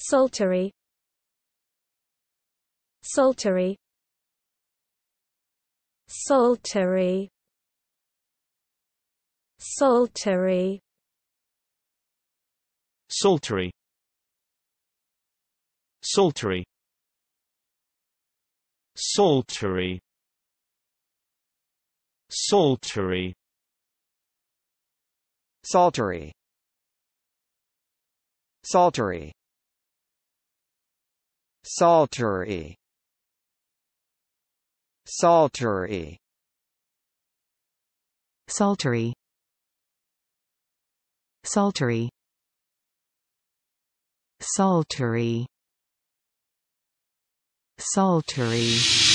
Psaltery Psaltery Psaltery Psaltery Psaltery Psaltery Psaltery Psaltery Psaltery Psaltery Psaltery Psaltery Psaltery Psaltery Psaltery Psaltery